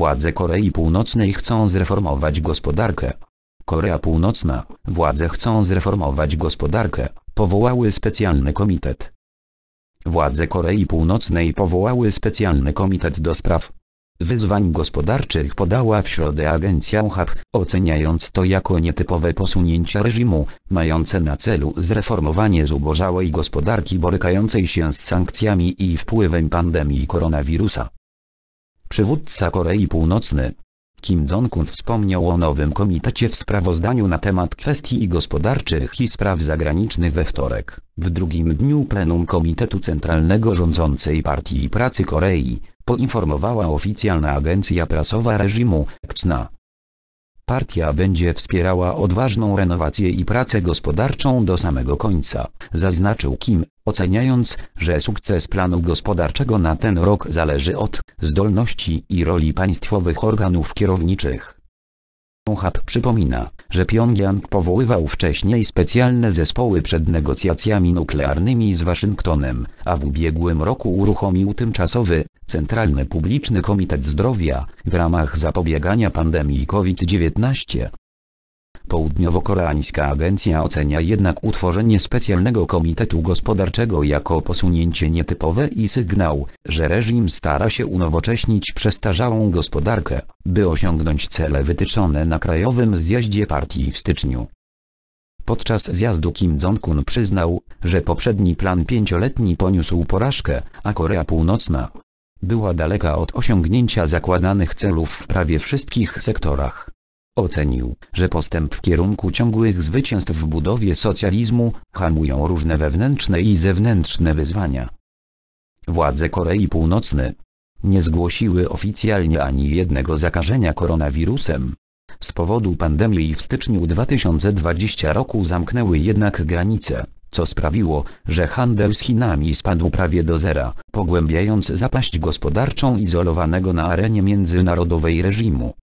Władze Korei Północnej chcą zreformować gospodarkę. Korea Północna, władze chcą zreformować gospodarkę, powołały specjalny komitet. Władze Korei Północnej powołały specjalny komitet do spraw wyzwań gospodarczych podała w środę agencja UHAP, oceniając to jako nietypowe posunięcia reżimu, mające na celu zreformowanie zubożałej gospodarki borykającej się z sankcjami i wpływem pandemii koronawirusa. Przywódca Korei Północnej Kim Jong-un wspomniał o nowym komitecie w sprawozdaniu na temat kwestii gospodarczych i spraw zagranicznych we wtorek, w drugim dniu plenum Komitetu Centralnego Rządzącej Partii Pracy Korei, poinformowała oficjalna agencja prasowa reżimu, KCNA. Partia będzie wspierała odważną renowację i pracę gospodarczą do samego końca, zaznaczył Kim, oceniając, że sukces planu gospodarczego na ten rok zależy od zdolności i roli państwowych organów kierowniczych. Hub przypomina, że Pjongjang powoływał wcześniej specjalne zespoły przed negocjacjami nuklearnymi z Waszyngtonem, a w ubiegłym roku uruchomił tymczasowy, Centralny Publiczny Komitet Zdrowia, w ramach zapobiegania pandemii COVID-19. Południowo-Koreańska agencja ocenia jednak utworzenie specjalnego komitetu gospodarczego jako posunięcie nietypowe i sygnał, że reżim stara się unowocześnić przestarzałą gospodarkę, by osiągnąć cele wytyczone na Krajowym Zjeździe Partii w styczniu. Podczas zjazdu Kim Jong-un przyznał, że poprzedni plan pięcioletni poniósł porażkę, a Korea Północna była daleka od osiągnięcia zakładanych celów w prawie wszystkich sektorach. Ocenił, że postęp w kierunku ciągłych zwycięstw w budowie socjalizmu hamują różne wewnętrzne i zewnętrzne wyzwania. Władze Korei Północnej nie zgłosiły oficjalnie ani jednego zakażenia koronawirusem. Z powodu pandemii w styczniu 2020 roku zamknęły jednak granice co sprawiło, że handel z Chinami spadł prawie do zera, pogłębiając zapaść gospodarczą izolowanego na arenie międzynarodowej reżimu.